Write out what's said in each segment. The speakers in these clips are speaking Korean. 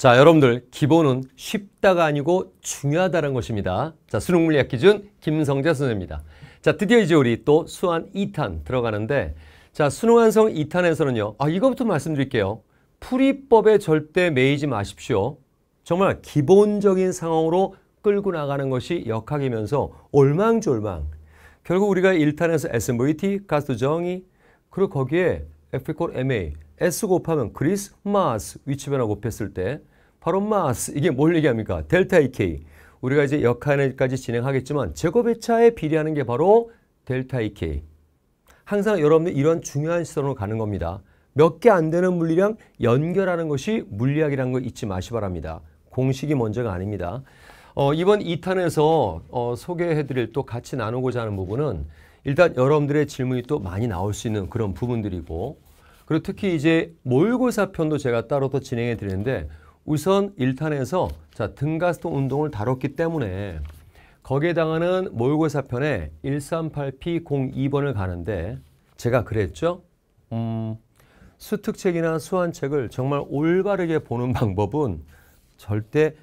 자, 여러분들 기본은 쉽다가 아니고 중요하다는 것입니다. 자, 수능 물리학 기준 김성재 선생입니다. 자, 드디어 이제 우리 또 수환 2탄 들어가는데 자, 수능 완성 2탄에서는요. 아, 이거부터 말씀드릴게요. 풀이법에 절대 매이지 마십시오. 정말 기본적인 상황으로 끌고 나가는 것이 역학이면서 올망졸망 결국 우리가 1탄에서 SMVT, 가스 정의 그리고 거기에 F 이퀄 MA S 곱하면 그리스마스 위치 변화 곱했을 때 바로 마스 이게 뭘 얘기합니까? 델타 EK. 우리가 이제 역할까지 진행하겠지만 제곱배차에 비례하는 게 바로 델타 EK. 항상 여러분들 이런 중요한 시선으로 가는 겁니다. 몇 개 안 되는 물리량 연결하는 것이 물리학이라는 걸 잊지 마시 바랍니다. 공식이 먼저가 아닙니다. 어, 이번 2탄에서 어, 소개해드릴 또 같이 나누고자 하는 부분은 일단 여러분들의 질문이 또 많이 나올 수 있는 그런 부분들이고 그리고 특히 이제 모의고사 편도 제가 따로 또 진행해 드리는데 우선 1탄에서 자, 등가스통 운동을 다뤘기 때문에 거기에 해당하는 모의고사 편에 138P02번을 가는데 제가 그랬죠? 음, 수특책이나 수환책을 정말 올바르게 보는 방법은 절대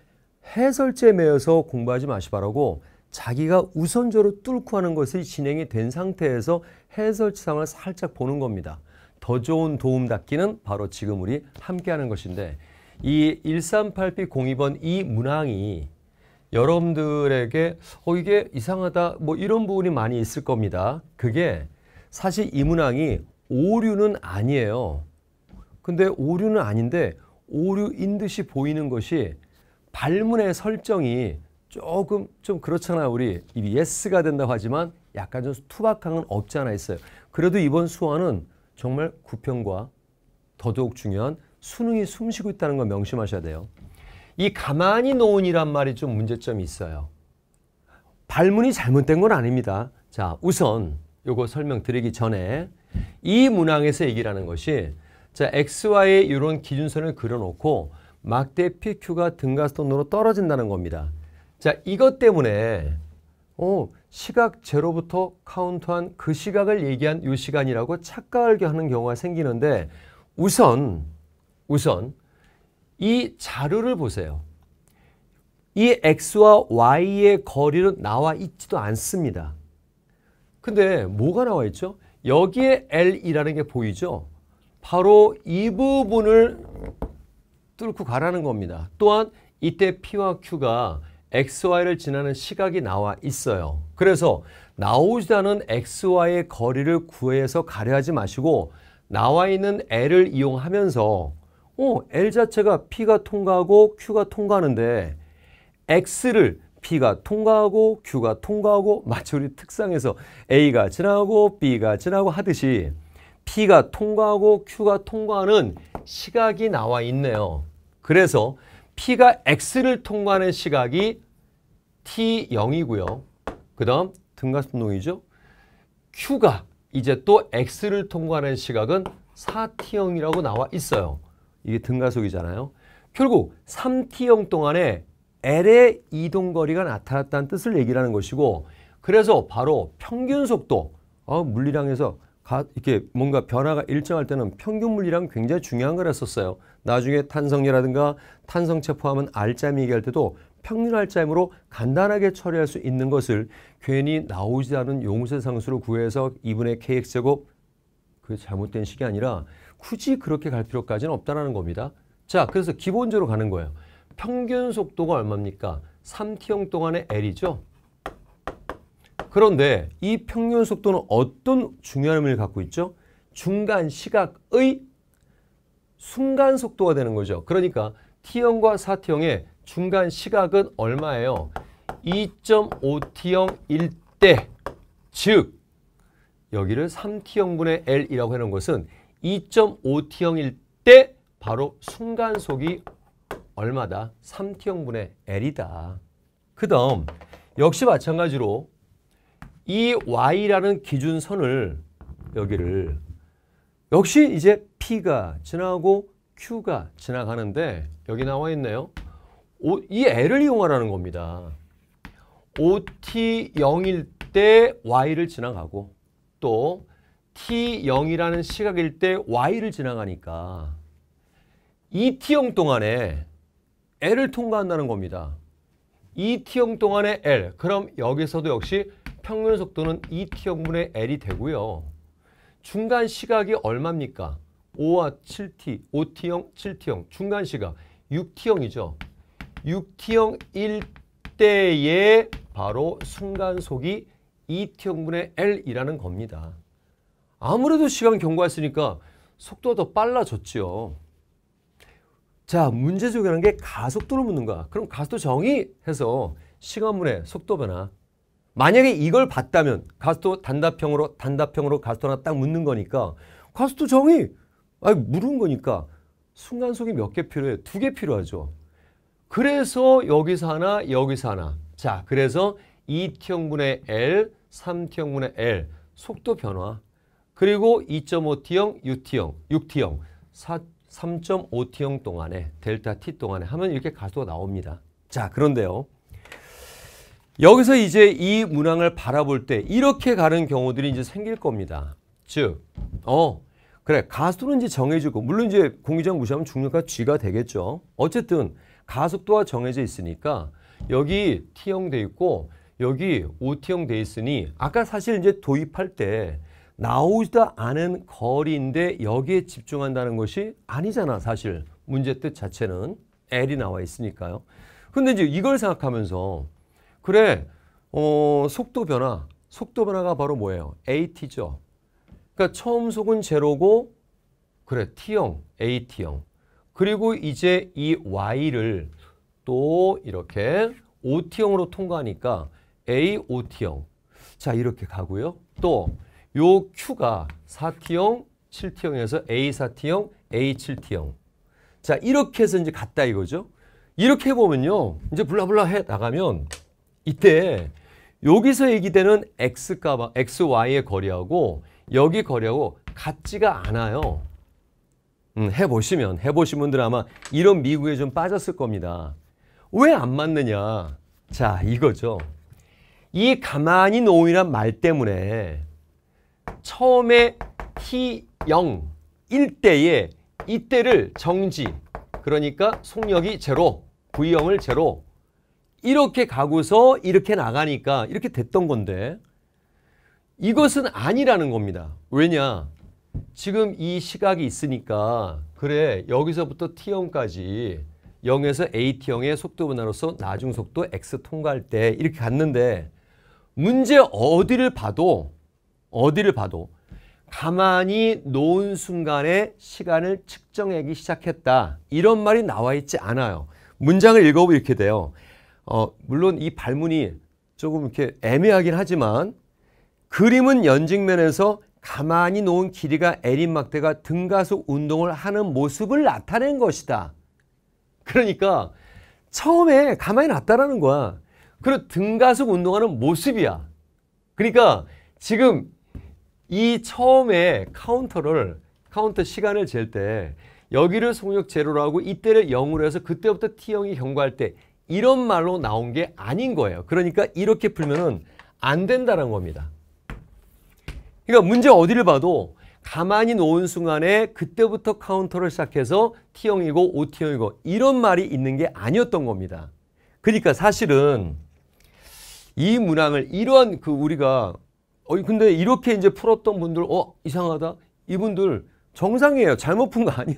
해설제 매여서 공부하지 마시 바라고 자기가 우선적으로 뚫고 하는 것이 진행이 된 상태에서 해설상을 살짝 보는 겁니다. 더 좋은 도움 닫기는 바로 지금 우리 함께 하는 것인데 이 138B02번 이 문항이 여러분들에게 어 이게 이상하다 뭐 이런 부분이 많이 있을 겁니다. 그게 사실 이 문항이 오류는 아니에요. 근데 오류는 아닌데 오류인 듯이 보이는 것이 발문의 설정이 조금 좀 그렇잖아요. 우리 예스가 된다고 하지만 약간 좀 투박한 건 없지 않아 있어요. 그래도 이번 수화는 정말 구평과 더더욱 중요한 수능이 숨쉬고 있다는 걸 명심하셔야 돼요. 이 가만히 놓은이란 말이 좀 문제점이 있어요. 발문이 잘못된 건 아닙니다. 자, 우선 요거 설명드리기 전에 이 문항에서 얘기라는 것이 자, xy의 이런 기준선을 그려놓고 막대 pq가 등가선으로 떨어진다는 겁니다. 자, 이것 때문에 어, 시각 제로부터 카운트한 그 시각을 얘기한 요 시간이라고 착각하 하는 경우가 생기는데 우선 우선 이 자료를 보세요. 이 x와 y의 거리는 나와 있지도 않습니다. 근데 뭐가 나와 있죠? 여기에 L이라는 게 보이죠? 바로 이 부분을 뚫고 가라는 겁니다. 또한 이때 P와 Q가 XY를 지나는 시각이 나와 있어요. 그래서 나오지 않은 XY의 거리를 구해서 가려하지 마시고 나와 있는 L을 이용하면서 어, L 자체가 P가 통과하고 Q가 통과하는데 X를 P가 통과하고 Q가 통과하고 마치 우리 특성에서 A가 지나고 B가 지나고 하듯이 P가 통과하고 Q가 통과하는 시각이 나와 있네요. 그래서 P가 X를 통과하는 시각이 T0이고요. 그 다음 등가속동이죠. Q가 이제 또 X를 통과하는 시각은 4T형이라고 나와 있어요. 이게 등가속이잖아요. 결국 3t형 동안에 L의 이동 거리가 나타났다는 뜻을 얘기하는 것이고 그래서 바로 평균 속도 어, 물리량에서 가, 이렇게 뭔가 변화가 일정할 때는 평균 물리랑 굉장히 중요한 거랬었어요. 나중에 탄성이라든가 탄성체 포함은 알짜 얘기할 때도 평균 알짜임으로 간단하게 처리할 수 있는 것을 괜히 나오지 않은 용세 상수를 구해서 2분의 kx 제곱 그게 잘못된 식이 아니라 굳이 그렇게 갈 필요까지는 없다라는 겁니다. 자, 그래서 기본적으로 가는 거예요. 평균 속도가 얼마입니까? 3t형 동안의 L이죠. 그런데 이 평균 속도는 어떤 중요한 의미를 갖고 있죠? 중간 시각의 순간 속도가 되는 거죠. 그러니까 T형과 4T형의 중간 시각은 얼마예요? 2.5T형 1대 즉 여기를 3t형분의 L이라고 해놓은 것은 2.5t형일 때 바로 순간속이 얼마다? 3t형분의 L이다. 그 다음 역시 마찬가지로 이 Y라는 기준선을 여기를 역시 이제 P가 지나고 Q가 지나가는데 여기 나와 있네요. 오, 이 L을 이용하라는 겁니다. OT0일 때 Y를 지나가고 또 t0이라는 시각일 때 y를 지나가니까 이 t 0 동안에 l을 통과한다는 겁니다. 2t형 동안의 l. 그럼 여기서도 역시 평균 속도는 2t형분의 l이 되고요. 중간 시각이 얼마입니까? 5와 7t, 5t형, 7t형. 중간 시각 6t형이죠. 6t형 일 때에 바로 순간속이 2t분의 L이라는 겁니다. 아무래도 시간 경과했으니까 속도가 더 빨라졌죠. 자, 문제 적용하는 게 가속도를 묻는 거야. 그럼 가속도 정의해서 시간분의 속도 변화. 만약에 이걸 봤다면 가속도 단답형으로 단답형으로 가속도 하나 딱 묻는 거니까 가속도 정의! 아, 물은 거니까 순간속이 몇 개 필요해? 두 개 필요하죠. 그래서 여기서 하나, 여기서 하나. 자, 그래서 2t분의 L 3T형분의 L 속도 변화 그리고 2.5T형, Ut형, 6T형 3.5T형 동안에 델타 T 동안에 하면 이렇게 가수가 나옵니다. 자 그런데요. 여기서 이제 이 문항을 바라볼 때 이렇게 가는 경우들이 이제 생길 겁니다. 즉, 어, 그래, 가수는 이제 정해지고, 물론 이제 공기장 무시하면 중력과 G가 되겠죠. 어쨌든 가속도가 정해져 있으니까 여기 T형 돼 있고 여기 OT형 돼 있으니 아까 사실 이제 도입할 때 나오지도 않은 거리인데 여기에 집중한다는 것이 아니잖아 사실 문제 뜻 자체는 L이 나와 있으니까요. 근데 이제 이걸 생각하면서 그래 어, 속도 변화 속도 변화가 바로 뭐예요? AT죠. 그러니까 처음 속은 제로고 그래 T형 AT형 그리고 이제 이 Y를 또 이렇게 OT형으로 통과하니까 AOT형. 자, 이렇게 가고요. 또 요 Q가 4T형, 7T형에서 A4T형, A7T형. 자, 이렇게 해서 이제 갔다 이거죠. 이렇게 보면요. 이제 블라블라 해 나가면 이때 여기서 얘기되는 X값, XY의 거리하고 여기 거리하고 같지가 않아요. 음, 해보시면, 해보신 분들 아마 이런 미국에 좀 빠졌을 겁니다. 왜 안 맞느냐. 자, 이거죠. 이 가만히 놓으란 말 때문에 처음에 T0 1대에 이때를 정지 그러니까 속력이 제로 V0을 제로 이렇게 가고서 이렇게 나가니까 이렇게 됐던 건데 이것은 아니라는 겁니다. 왜냐? 지금 이 시각이 있으니까 그래 여기서부터 t 0까지 0에서 a t 0의 속도 변화로서 나중 속도 X 통과할 때 이렇게 갔는데 문제 어디를 봐도 어디를 봐도 가만히 놓은 순간에 시간을 측정하기 시작했다. 이런 말이 나와 있지 않아요. 문장을 읽어보면 이렇게 돼요. 어, 물론 이 발문이 조금 이렇게 애매하긴 하지만 그림은 연직면에서 가만히 놓은 길이가 에린막대가 등가속 운동을 하는 모습을 나타낸 것이다. 그러니까 처음에 가만히 놨다라는 거야. 그리고 등가속 운동하는 모습이야. 그러니까 지금 이 처음에 카운터를 카운터 시간을 잴 때 여기를 속력 제로로 하고 이때를 0으로 해서 그때부터 T형이 경과할때 이런 말로 나온 게 아닌 거예요. 그러니까 이렇게 풀면 안 된다는 겁니다. 그러니까 문제 어디를 봐도 가만히 놓은 순간에 그때부터 카운터를 시작해서 T형이고 OT형이고 이런 말이 있는 게 아니었던 겁니다. 그러니까 사실은 이 문항을 이러한 그 우리가 어 근데 이렇게 이제 풀었던 분들 어 이상하다 이분들 정상이에요 잘못 푼 거 아니야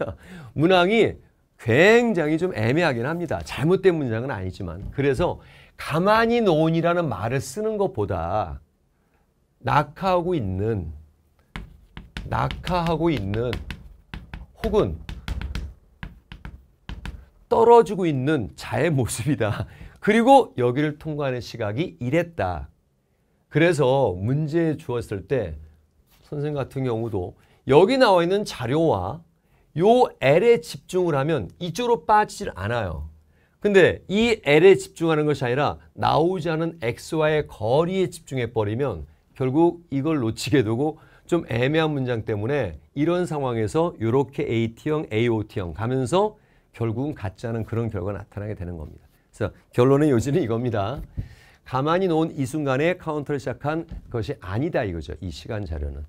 문항이 굉장히 좀 애매하긴 합니다 잘못된 문장은 아니지만 그래서 가만히 논이라는 말을 쓰는 것보다 낙하하고 있는 낙하하고 있는 혹은 떨어지고 있는 자의 모습이다 그리고 여기를 통과하는 시각이 이랬다. 그래서 문제 주었을 때 선생 같은 경우도 여기 나와 있는 자료와 요 L에 집중을 하면 이쪽으로 빠지질 않아요. 근데 이 L에 집중하는 것이 아니라 나오지 않은 X와의 거리에 집중해버리면 결국 이걸 놓치게 되고 좀 애매한 문장 때문에 이런 상황에서 이렇게 AT형, AOT형 가면서 결국은 같지 않은 그런 결과가 나타나게 되는 겁니다. 자, 결론의 요지는 이겁니다. 가만히 놓은 이 순간에 카운터를 시작한 것이 아니다 이거죠. 이 시간 자료는.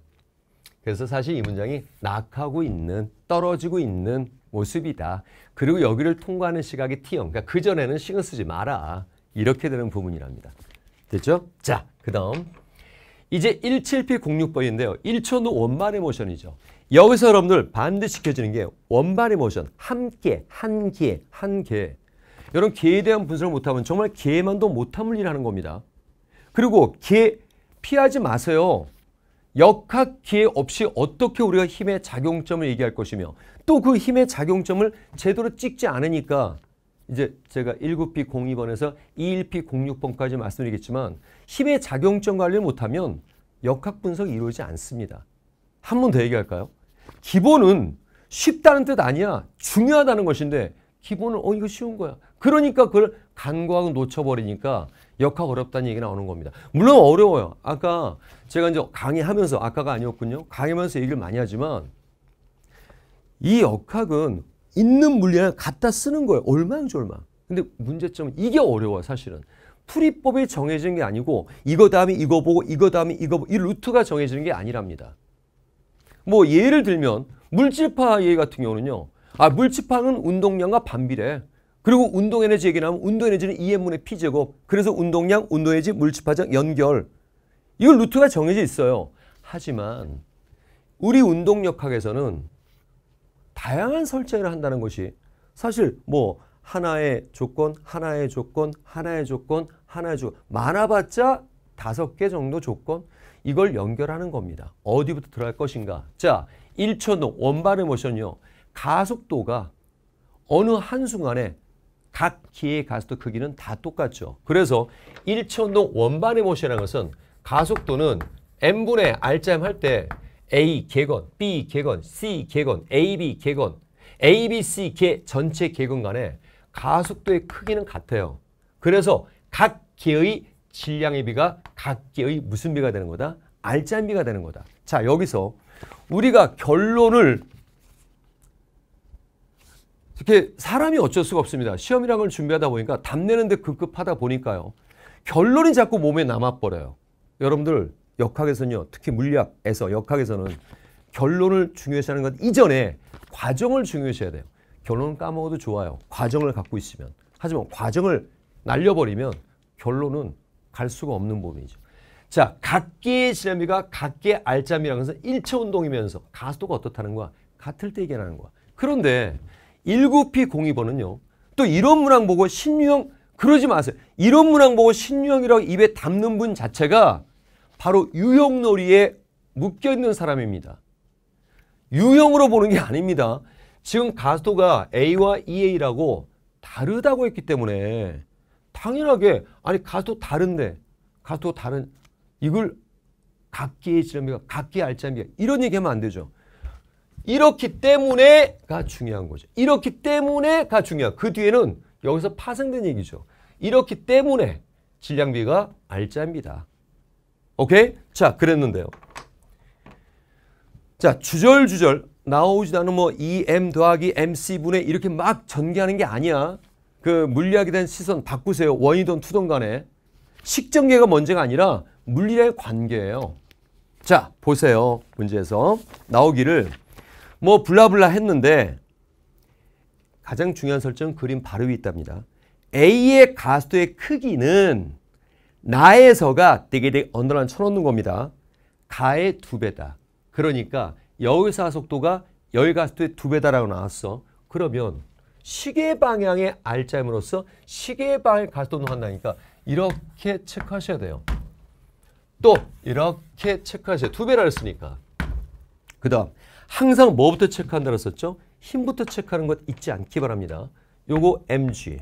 그래서 사실 이 문장이 낙하고 있는, 떨어지고 있는 모습이다. 그리고 여기를 통과하는 시각이 T형. 그러니까 그전에는 신경 쓰지 마라. 이렇게 되는 부분이랍니다. 됐죠? 자, 그 다음. 이제 17P06번인데요. 1초 후 원반의 모션이죠. 여기서 여러분들 반드시 켜주는게 원반의 모션. 함께, 한 개, 한 개. 이런 개에 대한 분석을 못하면 정말 개만도 못함을 일하는 겁니다. 그리고 개 피하지 마세요. 역학 기 없이 어떻게 우리가 힘의 작용점을 얘기할 것이며 또 그 힘의 작용점을 제대로 찍지 않으니까 이제 제가 19P02번에서 21P06번까지 말씀드리겠지만 힘의 작용점 관리를 못하면 역학 분석이 이루어지지 않습니다. 한 번 더 얘기할까요? 기본은 쉽다는 뜻 아니야. 중요하다는 것인데 기본을 어 이거 쉬운 거야. 그러니까 그걸 간과하고 놓쳐버리니까 역학 어렵다는 얘기 나오는 겁니다. 물론 어려워요. 아까 제가 이제 강의하면서 아까가 아니었군요. 강의하면서 얘기를 많이 하지만 이 역학은 있는 물리랑 갖다 쓰는 거예요. 얼마용졸마. 근데 문제점은 이게 어려워 사실은. 풀이법이 정해진 게 아니고 이거 다음에 이거 보고 이거 다음에 이거 보고 이 루트가 정해지는 게 아니랍니다. 뭐 예를 들면 물질파 얘 같은 경우는요. 아, 물지팡은 운동량과 반비례. 그리고 운동에너지 얘기 나오면 운동에너지는 EM분의 P제곱. 그래서 운동량, 운동에너지, 물집합장, 연결. 이걸 루트가 정해져 있어요. 하지만 우리 운동역학에서는 다양한 설정을 한다는 것이 사실 뭐 하나의 조건, 하나의 조건, 하나의 조건, 하나의 조건. 많아봤자 다섯 개 정도 조건. 이걸 연결하는 겁니다. 어디부터 들어갈 것인가. 자, 1초동 원바의 모션이요. 가속도가 어느 한순간에 각 기의 가속도 크기는 다 똑같죠. 그래서 일체운동 원반의 모션이라는 것은 가속도는 n분의 r자임 할때 a 개건, b 개건, c 개건, ab 개건, abc 개 전체 개건 간에 가속도의 크기는 같아요. 그래서 각 개의 질량의 비가 각 개의 무슨 비가 되는 거다? 알짜 비가 되는 거다. 자 여기서 우리가 결론을 특히 사람이 어쩔 수가 없습니다. 시험이란 걸 준비하다 보니까 담내는데 급급하다 보니까요. 결론이 자꾸 몸에 남아버려요. 여러분들 역학에서는요. 특히 물리학에서 역학에서는 결론을 중요시하는 것 이전에 과정을 중요시해야 돼요. 결론은 까먹어도 좋아요. 과정을 갖고 있으면. 하지만 과정을 날려버리면 결론은 갈 수가 없는 몸이죠 자, 각기의 지나미가 각기의 알짜미라는 것은 일체 운동이면서 가속도가 어떻다는 거야? 같을 때 얘기하는 거야. 그런데 19P02번은요. 또 이런 문항 보고 신유형 그러지 마세요. 이런 문항 보고 신유형이라고 입에 담는 분 자체가 바로 유형놀이에 묶여있는 사람입니다. 유형으로 보는 게 아닙니다. 지금 가수도가 A와 EA라고 다르다고 했기 때문에 당연하게 아니 가수도 다른데 가수도 다른 이걸 각기의 지름비가 각기의 알짜비가 이런 얘기하면 안 되죠. 이렇기 때문에가 중요한 거죠. 이렇기 때문에가 중요한. 그 뒤에는 여기서 파생된 얘기죠. 이렇기 때문에 질량비가 알짜입니다. 오케이? 자, 그랬는데요. 자, 주절주절 나오지도 않은 뭐 EM 더하기 MC분의 이렇게 막 전개하는 게 아니야. 그 물리학에 대한 시선 바꾸세요. 원이든 투든 간에. 식전개가 문제가 아니라 물리의 관계예요. 자, 보세요. 문제에서 나오기를 뭐 블라블라 했는데 가장 중요한 설정은 그림 바로 위에 있답니다. A의 가수의 크기는 나에서가 되게 되게 언더란 쳐놓는 겁니다. 가의 두 배다. 그러니까 여의사 속도가 여의 가수의 두 배다라고 나왔어. 그러면 시계 방향의 알짜임으로써 시계 방향의 가속도는 한다니까 이렇게 체크하셔야 돼요. 또 이렇게 체크하셔야 두 배를 했으니까. 그 다음 항상 뭐부터 체크한다고 했었죠? 힘부터 체크하는 것 잊지 않기 바랍니다. 요거 mg.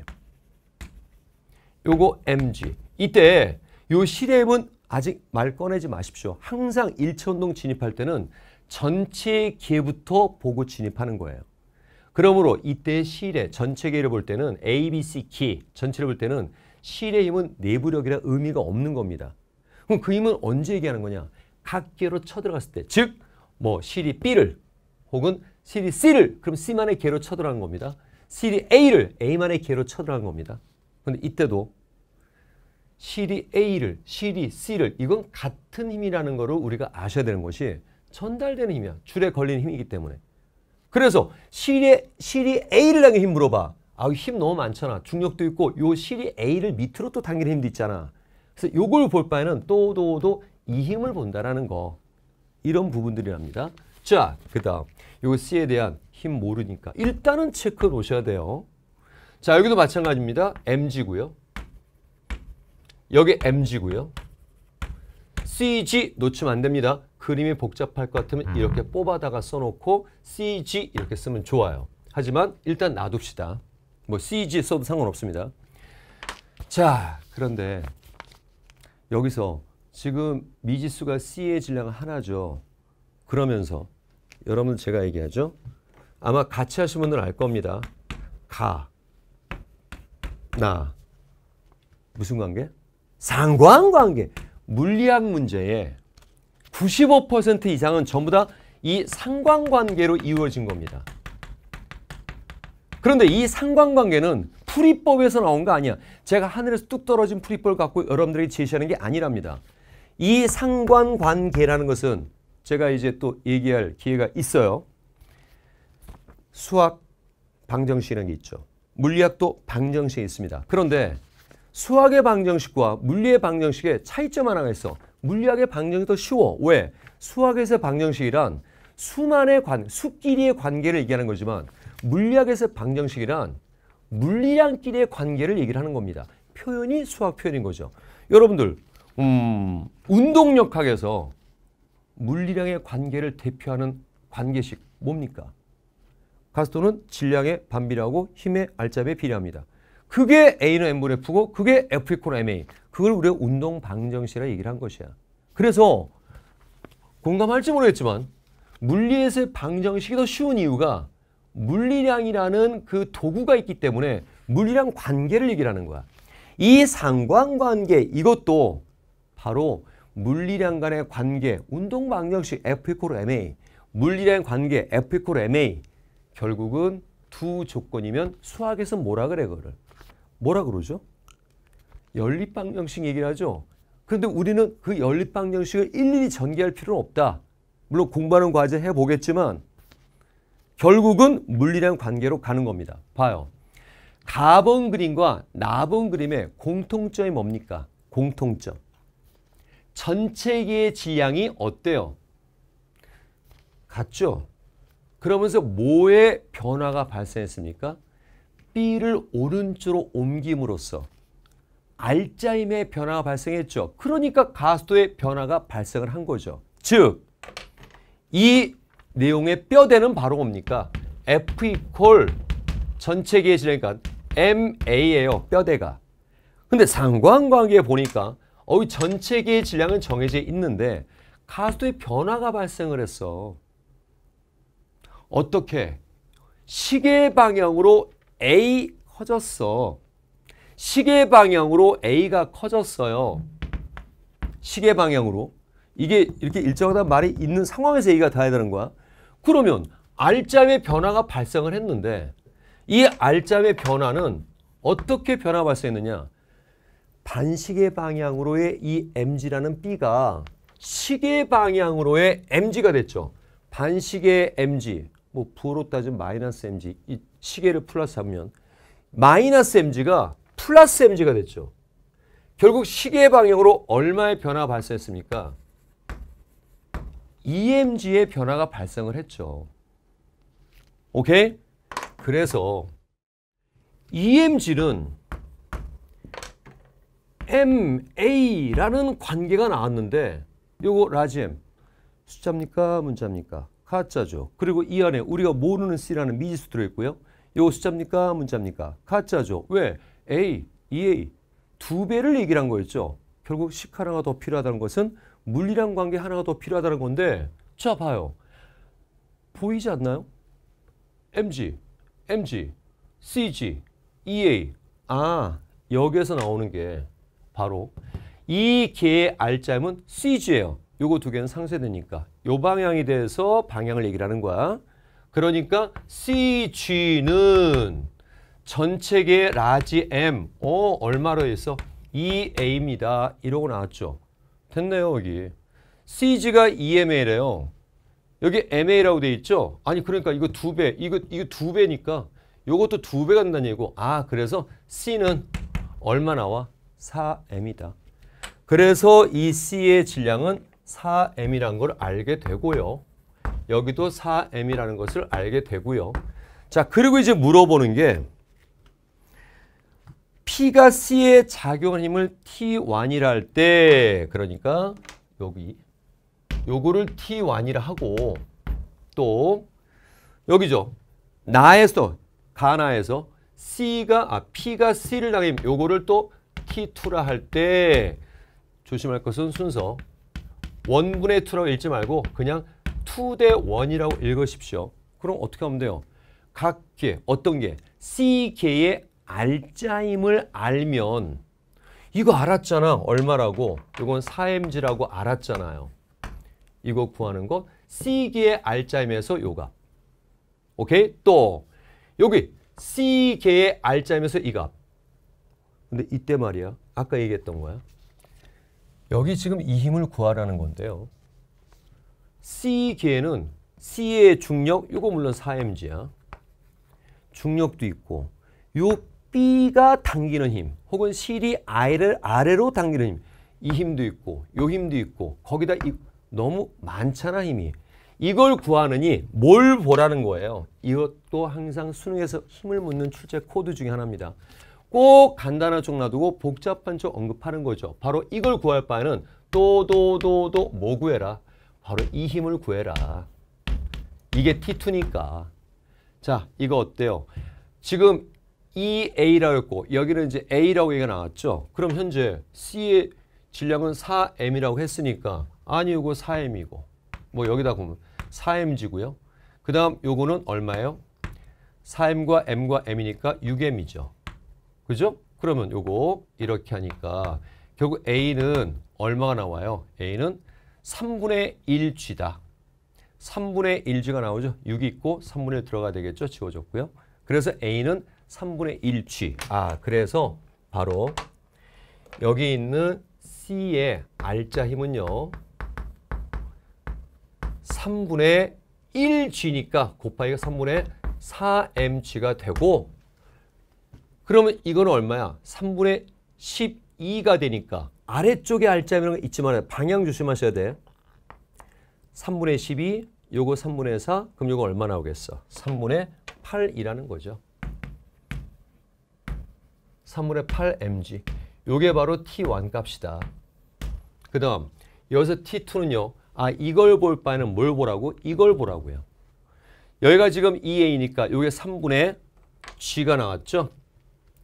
요거 mg. 이때 요시대은 아직 말 꺼내지 마십시오. 항상 일체운동 진입할 때는 전체 기회부터 보고 진입하는 거예요. 그러므로 이때 시례 전체 기회를 볼 때는 A, B, C 키 전체를 볼 때는 시의 힘은 내부력이라 의미가 없는 겁니다. 그럼 그 힘은 언제 얘기하는 거냐? 각 기회로 쳐들어갔을 때. 즉뭐 실이 B를 혹은 실이 C를 그럼 C만의 개로 쳐들어간 겁니다. 실이 A를 A만의 개로 쳐들어간 겁니다. 근데 이때도 실이 A를, 실이 C를 이건 같은 힘이라는 거를 우리가 아셔야 되는 것이 전달되는 힘이야. 줄에 걸리는 힘이기 때문에. 그래서 실이, 실이 A를 당겨 힘 물어봐. 아우 힘 너무 많잖아. 중력도 있고 요 실이 A를 밑으로 또 당기는 힘도 있잖아. 그래서 요걸 볼 바에는 또도도 이 힘을 본다라는 거. 이런 부분들이랍니다. 자, 그 다음 요 C에 대한 힘 모르니까 일단은 체크 놓으셔야 돼요. 자, 여기도 마찬가지입니다. MG고요. 여기 MG고요. CG 놓치면 안 됩니다. 그림이 복잡할 것 같으면 음. 이렇게 뽑아다가 써놓고 CG 이렇게 쓰면 좋아요. 하지만 일단 놔둡시다. 뭐 CG 써도 상관없습니다. 자, 그런데 여기서 지금 미지수가 C의 질량 하나죠. 그러면서 여러분 제가 얘기하죠. 아마 같이 하신 분들은 알 겁니다. 가, 나, 무슨 관계? 상관관계. 물리학 문제에 95% 이상은 전부 다 이 상관관계로 이루어진 겁니다. 그런데 이 상관관계는 풀이법에서 나온 거 아니야. 제가 하늘에서 뚝 떨어진 풀이법을 갖고 여러분들에게 제시하는 게 아니랍니다. 이 상관관계라는 것은 제가 이제 또 얘기할 기회가 있어요. 수학 방정식이라는 게 있죠. 물리학도 방정식이 있습니다. 그런데 수학의 방정식과 물리의 방정식의 차이점 하나가 있어. 물리학의 방정식이 더 쉬워. 왜? 수학에서의 방정식이란 수만의 관, 수끼리의 관계를 얘기하는 거지만 물리학에서의 방정식이란 물리량끼리의 관계를 얘기를 하는 겁니다. 표현이 수학 표현인 거죠. 여러분들 음, 운동력학에서 물리량의 관계를 대표하는 관계식 뭡니까? 가스톤은 질량의 반비례고 힘의 R잡에 비례합니다. 그게 A는 M분 F고 그게 F 이퀄 MA. 그걸 우리가 운동 방정식이라 얘기를 한 것이야. 그래서 공감할지 모르겠지만 물리에서의 방정식이 더 쉬운 이유가 물리량이라는 그 도구가 있기 때문에 물리량 관계를 얘기하는 거야. 이 상관관계 이것도 바로 물리량 간의 관계, 운동 방정식 F 이퀄 MA, 물리량 관계 F 이퀄 MA 결국은 두 조건이면 수학에서 뭐라 그래 그거 뭐라 그러죠? 연립방정식 얘기를 하죠. 그런데 우리는 그 연립방정식을 일일이 전개할 필요는 없다. 물론 공부하는 과제 해보겠지만 결국은 물리량 관계로 가는 겁니다. 봐요. 가번 그림과 나번 그림의 공통점이 뭡니까? 공통점. 전체기의 질량이 어때요? 같죠? 그러면서 뭐의 변화가 발생했습니까? B를 오른쪽으로 옮김으로써 알짜임의 변화가 발생했죠. 그러니까 가수도의 변화가 발생을 한 거죠. 즉, 이 내용의 뼈대는 바로 뭡니까? F 이콜 전체계의 질량이니까 MA예요. 뼈대가. 근데 상관관계 보니까 어이 전체계의 질량은 정해져 있는데 가수의 변화가 발생을 했어. 어떻게? 시계 방향으로 A 커졌어. 시계 방향으로 A가 커졌어요. 시계 방향으로. 이게 이렇게 일정하다 말이 있는 상황에서 A가 닿아야 되는 거야. 그러면 R자의 변화가 발생을 했는데 이 R자의 변화는 어떻게 변화 발생했느냐. 반시계 방향으로의 이 mg라는 b가 시계 방향으로의 mg가 됐죠. 반시계 mg, 뭐 부호로 따지면 마이너스 mg, 이 시계를 플러스하면 마이너스 mg가 플러스 mg가 됐죠. 결국 시계 방향으로 얼마의 변화가 발생했습니까? EMG의 변화가 발생을 했죠. 오케이? 그래서 EMG는 MA라는 관계가 나왔는데 요거 라지엠 숫자입니까 문자입니까? 가짜죠. 그리고 이 안에 우리가 모르는 C라는 미지수 들어있고요. 요거 숫자입니까 문자입니까? 가짜죠. 왜? A, EA 두 배를 얘기를 한 거였죠. 결국 식 하나가 더 필요하다는 것은 물리랑 관계 하나가 더 필요하다는 건데 자 봐요. 보이지 않나요? MG, MG, CG, EA 아 여기에서 나오는 게 바로 이 개의 알짜음은 CG예요. 요거 두 개는 상쇄되니까 요 방향이 돼서 방향을 얘기 하는 거야. 그러니까 CG는 전체 개 라지 M 어 얼마로 해서 2A입니다. 이러고 나왔죠. 됐네요 여기. CG가 EMA래요. 여기 MA라고 돼 있죠? 아니 그러니까 이거 두 배, 이거 이거 두 배니까 이것도 두배 간다는 얘기고 아 그래서 C는 얼마 나와? 4m이다. 그래서 이 C의 질량은 4m이라는 걸 알게 되고요. 여기도 4m이라는 것을 알게 되고요. 자, 그리고 이제 물어보는 게 P가 C의 작용하는 힘을 T1이라 할때 그러니까 여기 요거를 T1이라 하고 또 여기죠. 나에서 가나에서 C가 아 P가 C를 당해 요거를 또 T2라 할 때 조심할 것은 순서 원분의 2라고 읽지 말고 그냥 2대 1이라고 읽으십시오. 그럼 어떻게 하면 돼요? 각 개, 어떤 개? C개의 알짜임을 알면 이거 알았잖아. 얼마라고? 이건 4mg라고 알았잖아요. 이거 구하는 거 C개의 알짜임에서 요 값. 오케이? 또 여기 C개의 알짜임에서 이 값. 근데 이때 말이야. 아까 얘기했던 거야. 여기 지금 이 힘을 구하라는 건데요. C 기에는 C의 중력, 이거 물론 4mg야. 중력도 있고 요 B가 당기는 힘 혹은 C이 I를 아래로 당기는 힘. 이 힘도 있고 요 힘도 있고 거기다 이, 너무 많잖아 힘이. 이걸 구하느니 뭘 보라는 거예요. 이것도 항상 수능에서 힘을 묻는 출제 코드 중에 하나입니다. 꼭 간단한 쪽 놔두고 복잡한 쪽 언급하는 거죠. 바로 이걸 구할 바에는 또도도도 뭐 구해라? 바로 이 힘을 구해라. 이게 T2니까. 자, 이거 어때요? 지금 EA라고 했고 여기는 이제 A라고 얘기가 나왔죠. 그럼 현재 C의 질량은 4M이라고 했으니까 아니 요거 4M이고 뭐 여기다 보면 4M지고요. 그 다음 요거는 얼마예요? 4M과 M과 M이니까 6M이죠. 그죠? 그러면 요거 이렇게 하니까 결국 A는 얼마가 나와요? A는 3분의 1G다. 3분의 1G가 나오죠. 6이 있고 3분의 1 들어가야 되겠죠. 지워졌고요. 그래서 A는 3분의 1G. 아, 그래서 바로 여기 있는 C의 R자 힘은요. 3분의 1G니까 곱하기가 3분의 4mg가 되고 그러면 이건 얼마야? 3분의 12가 되니까 아래쪽에 알짜면 있지만 방향 조심하셔야 돼. 3분의 12, 요거 3분의 4, 그럼 요거 얼마 나오겠어? 3분의 8이라는 거죠. 3분의 8mg. 요게 바로 T1 값이다. 그 다음 여기서 T2는요. 아 이걸 볼 바에는 뭘 보라고? 이걸 보라고요. 여기가 지금 2A니까 요게 3분의 G가 나왔죠.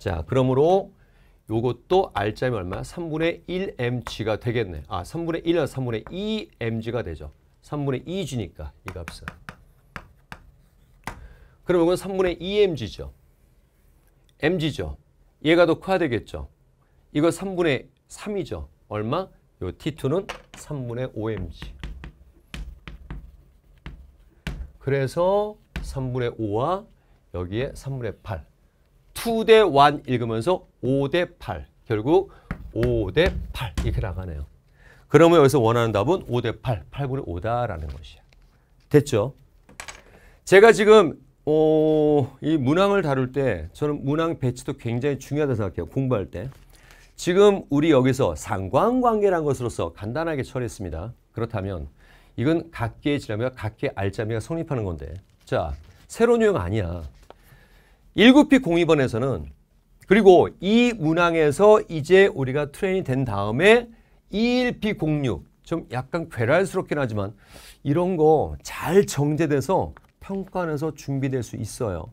자, 그러므로 요것도 알짜면 얼마? 3분의 1mg가 되겠네. 아, 3분의 1은 3분의 2mg가 되죠. 3분의 2g니까 이 값은. 그럼 이건 3분의 2mg죠. mg죠. 얘가 더 커야 되겠죠. 이거 3분의 3이죠. 얼마? 요 T2는 3분의 5mg. 그래서 3분의 5와 여기에 3분의 8. 2대1 읽으면서 5 대 8. 결국 5 대 8 이렇게 나가네요. 그러면 여기서 원하는 답은 5 대 8, 8분의 5다라는 것이야. 됐죠? 제가 지금 어, 이 문항을 다룰 때 저는 문항 배치도 굉장히 중요하다고 생각해요. 공부할 때. 지금 우리 여기서 상관관계란 것으로서 간단하게 처리했습니다. 그렇다면 이건 각계의 지라며 각계 알짜미가 성립하는 건데 자 새로운 유형 아니야. 7P02번에서는 그리고 이 문항에서 이제 우리가 트레이닝 된 다음에 21B06 좀 약간 괴랄스럽긴 하지만 이런 거 잘 정제돼서 평가원에서 준비될 수 있어요.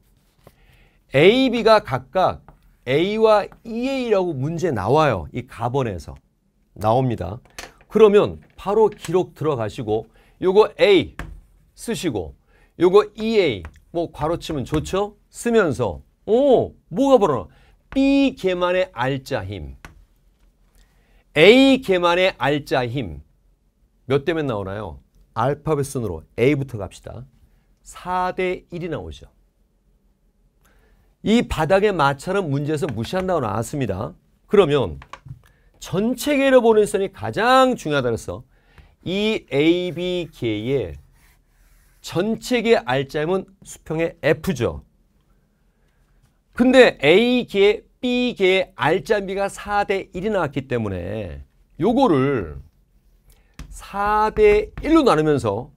A, B가 각각 A와 EA라고 문제 나와요. 이 가번에서 나옵니다. 그러면 바로 기록 들어가시고 요거 A 쓰시고 요거 EA 뭐 괄호 치면 좋죠? 쓰면서 오 어, 뭐가 벌어나 B 개만의 알짜 힘 A 개만의 알짜 힘몇 대면 나오나요? 알파벳 순으로 A부터 갑시다. 4대 1이 나오죠. 이 바닥의 마찰은 문제에서 무시한다고 나왔습니다. 그러면 전체계로 보는 선이 가장 중요하다 그래서 이 AB계의 전체계 알짜임은 수평의 F죠. 근데 A기에 B기에 R자비가 4대 1이 나왔기 때문에 요거를 4대 1로 나누면서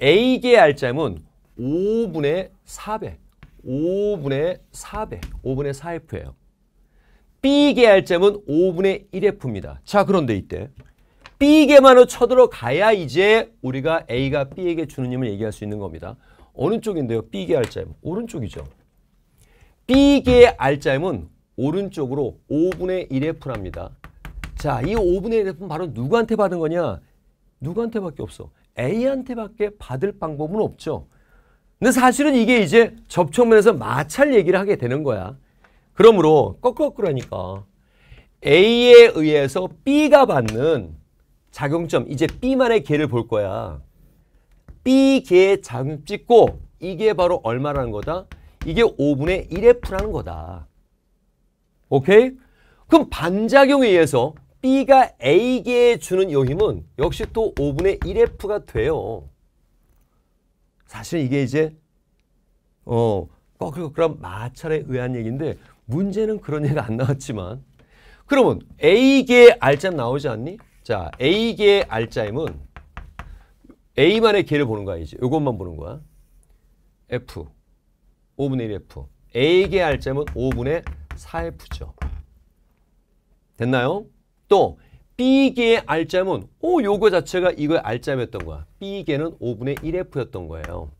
A기의 R자는 5분의 4배 5분의 4배 5분의 4F예요. B계 알점은 5분의 1F입니다. 자 그런데 이때 B계만으로 쳐들어가야 이제 우리가 A가 B에게 주는 힘을 얘기할 수 있는 겁니다. 어느 쪽인데요? B계 알점 오른쪽이죠. B기의 R자임은 오른쪽으로 5분의 1의 풀합니다. 자, 이 5분의 1의 분 바로 누구한테 받은 거냐? 누구한테밖에 없어. A한테밖에 받을 방법은 없죠. 근데 사실은 이게 이제 접촉면에서 마찰 얘기를 하게 되는 거야. 그러므로 거꾸로거꾸라니까 A에 의해서 B가 받는 작용점, 이제 B만의 개를 볼 거야. B개의 작용 찍고 이게 바로 얼마라는 거다? 이게 5분의 1F라는 거다. 오케이? 그럼 반작용에 의해서 B가 A계에 주는 요힘은 역시 또 5분의 1F가 돼요. 사실 이게 이제 어 꺼끌꺼끌한 마찰에 의한 얘기인데 문제는 그런 얘기가 안 나왔지만 그러면 A계의 알짜 나오지 않니? 자 A계의 알짜임은 A만의 계를 보는 거야 이제. 이것만 보는 거야. F 5분의 1F. A에게 할 점은 5분의 4F죠. 됐나요? 또 B계의 R점은 오 요거 자체가 이거의 R점이었던 거야. B계는 5분의 1F였던 거예요.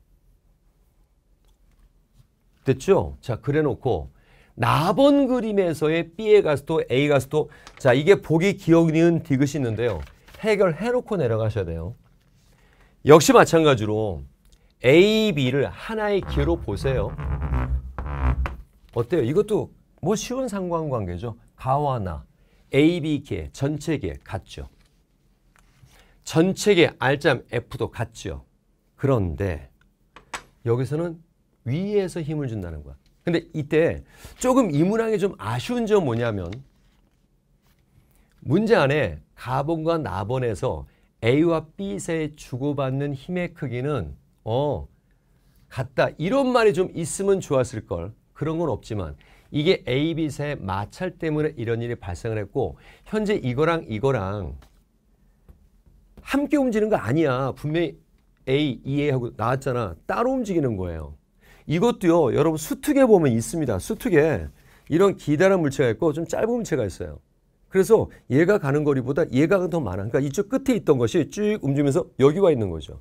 됐죠? 자 그래놓고 나번 그림에서의 B의 가스도 A 가스도 자 이게 보기 기억 니은 디귿이 있는데요. 해결해놓고 내려가셔야 돼요. 역시 마찬가지로 A, B를 하나의 기회로 보세요. 어때요? 이것도 뭐 쉬운 상관관계죠. 가와 나, A, B 기회, 전체 기회 같죠. 전체 기회 R점 F도 같죠. 그런데 여기서는 위에서 힘을 준다는 거야. 근데 이때 조금 이 문항이 좀 아쉬운 점 뭐냐면 문제 안에 가번과 나번에서 A와 B 사이 주고받는 힘의 크기는 어, 같다. 이런 말이 좀 있으면 좋았을 걸. 그런 건 없지만 이게 A, B사의 마찰 때문에 이런 일이 발생을 했고 현재 이거랑 이거랑 함께 움직이는 거 아니야. 분명히 A, E, A하고 나왔잖아. 따로 움직이는 거예요. 이것도요. 여러분 수특에 보면 있습니다. 수특에 이런 기다란 물체가 있고 좀 짧은 물체가 있어요. 그래서 얘가 가는 거리보다 얘가 더 많아. 그러니까 이쪽 끝에 있던 것이 쭉 움직이면서 여기 와 있는 거죠.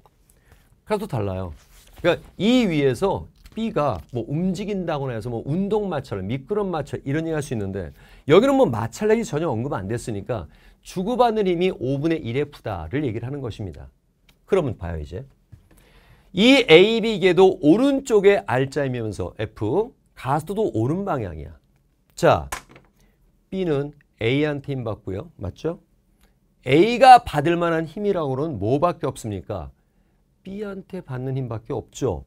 그래서 달라요. 그러니까 이 위에서 B가 뭐 움직인다거나 해서 뭐 운동 마찰, 미끄럼 마찰 이런 얘기 할 수 있는데 여기는 뭐 마찰 얘기 전혀 언급 안 됐으니까 주고받는 힘이 5분의 1F다를 얘기를 하는 것입니다. 그러면 봐요 이제. 이 AB계도 오른쪽에 R자이면서 F, 가스도 오른 방향이야. 자, B는 A한테 힘 받고요. 맞죠? A가 받을 만한 힘이라고는 뭐밖에 없습니까? B한테 받는 힘밖에 없죠.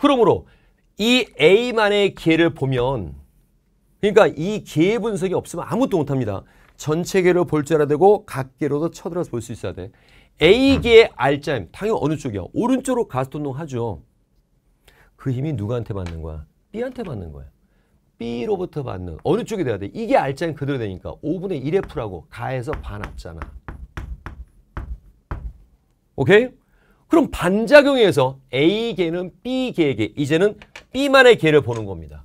그러므로 이 A만의 기를 보면 그러니까 이 기회 분석이 없으면 아무것도 못합니다. 전체 기회볼줄 알아야 되고 각기로도 쳐들어서 볼 수 있어야 돼. A기의 R자임 당연히 어느 쪽이야? 오른쪽으로 가스톤동하죠. 그 힘이 누구한테 받는 거야? B한테 받는 거야. B로부터 받는 어느 쪽이 돼야 돼? 이게 R자임 그대로 되니까 5분의 1F라고 가에서 반 앞잖아. 오케이? 그럼 반작용에서 A계는 B계에게 이제는 B만의 계를 보는 겁니다.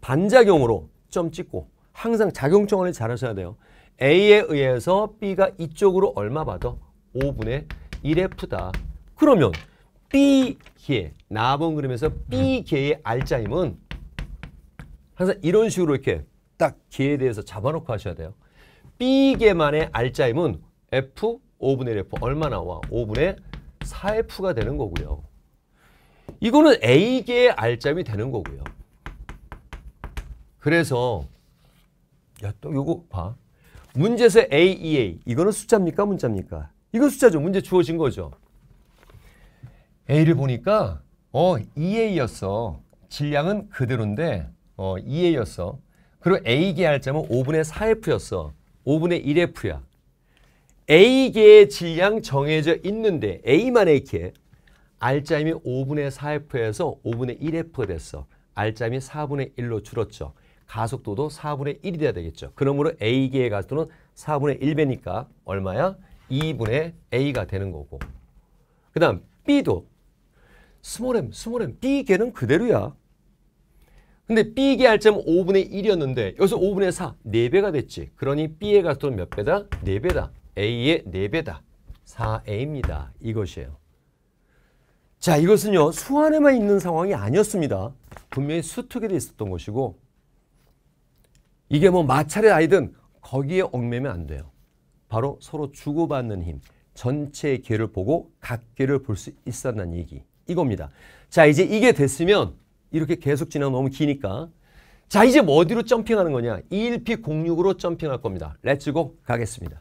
반작용으로 점 찍고 항상 작용정원을잘 하셔야 돼요. A에 의해서 B가 이쪽으로 얼마 받아? 5분의 1F다. 그러면 B계, 나번 그림에서 B계의 네. 알짜임은 항상 이런 식으로 이렇게 딱 계에 대해서 잡아놓고 하셔야 돼요. B계만의 알짜임은 F 5분의 1F 얼마 나와? 5분의 4F가 되는 거고요. 이거는 A계의 R잡이 되는 거고요. 그래서 야또 이거 봐. 문제에서 AEA 이거는 숫자입니까 문자입니까? 이건 숫자죠. 문제 주어진 거죠. A를 보니까 어 EA였어. 질량은 그대로인데 어 EA였어. 그리고 A계 R점은 5분의 4F였어. 5분의 1F야. a 계의 질량 정해져 있는데 A만 A개 R자임이 5분의 4F에서 5분의 1F가 됐어. R자임이 4분의 1로 줄었죠. 가속도도 4분의 1이 돼야 되겠죠. 그러므로 a 계의 가속도는 4분의 1배니까 얼마야? 2분의 A가 되는 거고. 그 다음 B도 스몰엠, 스몰엠, B개는 그대로야. 근데 B개 R자임 5분의 1이었는데 여기서 5분의 4, 4배가 됐지. 그러니 B의 가속도는 몇 배다? 4배다. A의 4배다. 4A입니다. 이것이에요. 자, 이것은요. 수 안에만 있는 상황이 아니었습니다. 분명히 수특에도 있었던 것이고 이게 뭐 마찰의 아이든 거기에 얽매면 안 돼요. 바로 서로 주고받는 힘, 전체의 개를 보고 각 개를 볼 수 있었다는 얘기. 이겁니다. 자, 이제 이게 됐으면 이렇게 계속 지나면 너무 기니까 자, 이제 뭐 어디로 점핑하는 거냐? 21P06으로 점핑할 겁니다. 렛츠고 가겠습니다.